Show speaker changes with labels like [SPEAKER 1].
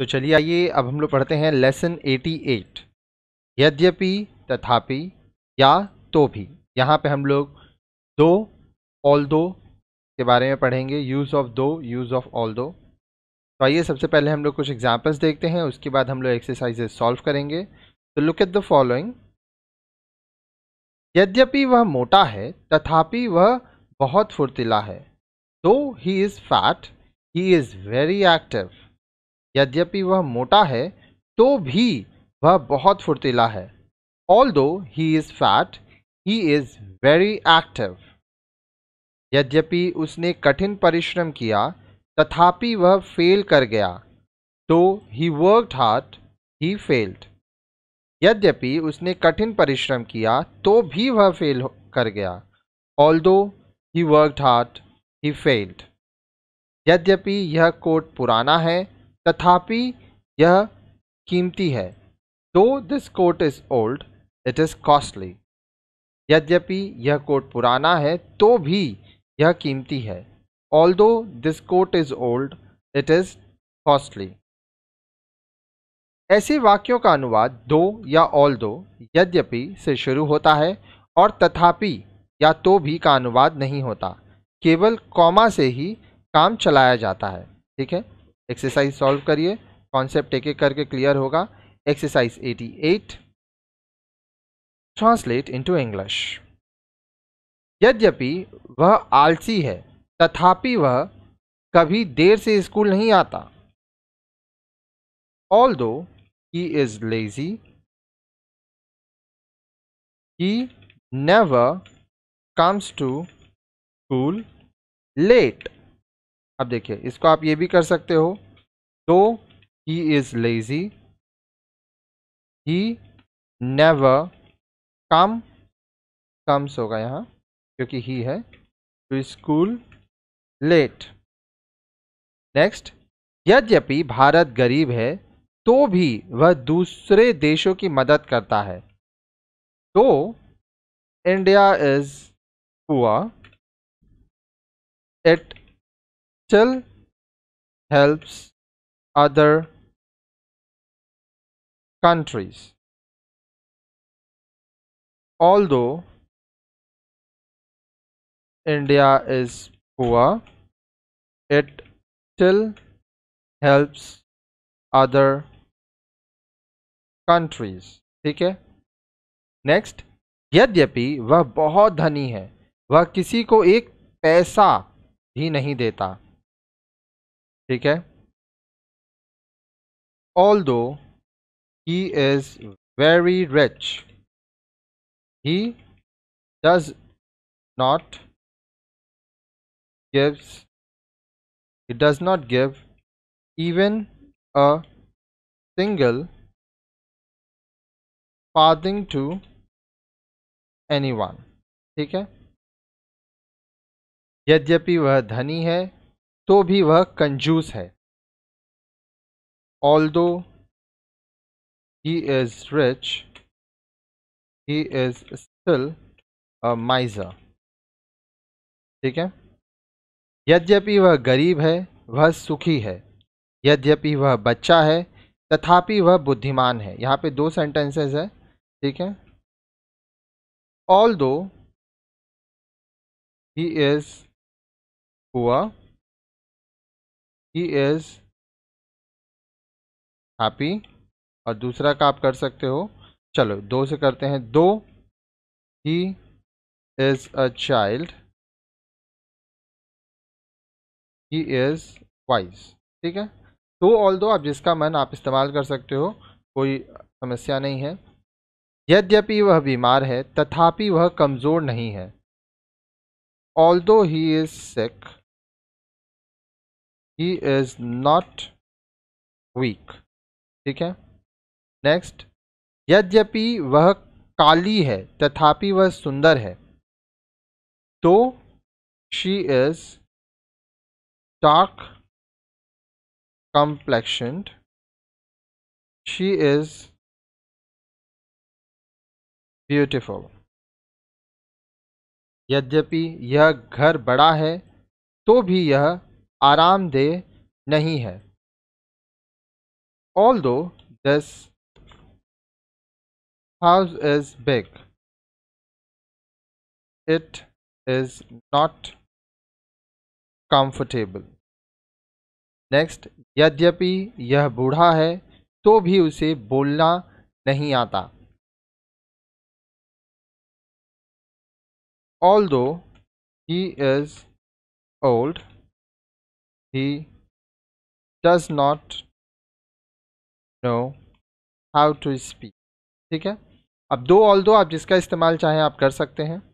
[SPEAKER 1] तो चलिए आइए अब हम लोग पढ़ते हैं लेसन 88 यद्यपि तथापि या तो भी यहाँ पे हम लोग दो ऑल दो के बारे में पढ़ेंगे use of though use of although तो आइए सबसे पहले हम लोग कुछ एग्जाम्पल्स देखते हैं उसके बाद हम लोग एक्सरसाइजेज सॉल्व करेंगे तो लुक एट द फॉलोइंग यद्यपि वह मोटा है तथापि वह बहुत फुर्तीला है though he is fat he is very active यद्यपि वह मोटा है तो भी वह बहुत फुर्तीला है although he is fat he is very active यद्यपि उसने कठिन परिश्रम किया तथापि वह फेल कर गया though he worked hard he failed यद्यपि उसने कठिन परिश्रम किया तो भी वह फेल कर गया although he worked hard he failed यद्यपि यह कोट पुराना है तथापि यह कीमती है though this coat is old it is costly यद्यपि यह कोट पुराना है तो भी यह कीमती है although this coat is old it is costly ऐसे वाक्यों का अनुवाद दो या ऑल दो यद्यपि से शुरू होता है और तथापि या तो भी का अनुवाद नहीं होता केवल कॉमा से ही काम चलाया जाता है ठीक है एक्सरसाइज सॉल्व करिए कॉन्सेप्ट एक एक करके क्लियर होगा एक्सरसाइज 88 ट्रांसलेट इनटू इंग्लिश यद्यपि वह आलसी है तथापि वह कभी देर से स्कूल नहीं आता
[SPEAKER 2] although he is lazy
[SPEAKER 1] he never comes to school late अब देखिए इसको आप ये भी कर सकते हो though he is lazy he never come comes होगा यहाँ क्योंकि ही है टू स्कूल लेट नेक्स्ट यद्यपि भारत गरीब है तो भी वह दूसरे देशों की मदद करता है though India is poor
[SPEAKER 2] at still helps other countries. Although India is poor, it still helps
[SPEAKER 1] other countries. ठीक है नेक्स्ट यद्यपि वह बहुत धनी है वह किसी को एक पैसा भी नहीं देता ठीक है
[SPEAKER 2] although he is very rich he does not gives he does not give even a single farthing to anyone ठीक है यद्यपि वह धनी है तो भी वह कंजूस है although he is rich he
[SPEAKER 1] is still miser ठीक है यद्यपि वह गरीब है वह सुखी है यद्यपि वह बच्चा है तथापि वह बुद्धिमान है यहाँ पे दो सेंटेंसेस है ठीक है ऑल दो ही इज
[SPEAKER 2] हुआ ही इज़ हैप्पी और दूसरा का आप कर सकते हो चलो दो से करते हैं though he is a child
[SPEAKER 1] he is wise ठीक है तो ऑल दो आप जिसका मन आप इस्तेमाल कर सकते हो कोई समस्या नहीं है यद्यपि वह बीमार है तथापि वह कमज़ोर नहीं है although he is sick
[SPEAKER 2] he is not weak
[SPEAKER 1] ठीक है नेक्स्ट यद्यपि वह काली है तथापि वह सुंदर है though she is
[SPEAKER 2] dark complexion she is beautiful यद्यपि यह घर बड़ा है तो भी यह आरामदेह नहीं है although this house is big it is not
[SPEAKER 1] comfortable next यद्यपि यह बूढ़ा है तो भी उसे बोलना नहीं आता
[SPEAKER 2] although he is old He does not
[SPEAKER 1] know how to speak ठीक है अब दो ऑल दो आप जिसका इस्तेमाल चाहें आप कर सकते हैं